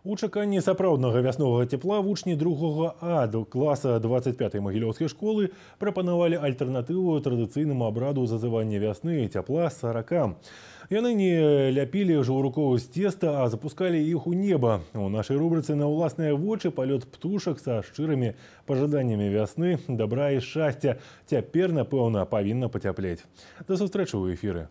У чаканні сапраўднага вяснога цяпла вучні другога аду класа 25 магілёўскай школы прапанавалі альтэрнатыву традыцыйнаму абраду зазывання вясны і цяпла саракам. Яны не ляпілі жаўруковасць цеста, а запускалі іх у неба. У нашай рубрыцы на ўласныя вочы палёт птушак са шчырымі пажаданнямі вясны, дабра і шчасця цяпер, напэўна, павінна пацяплець. Да сустрэчы ў эфіры.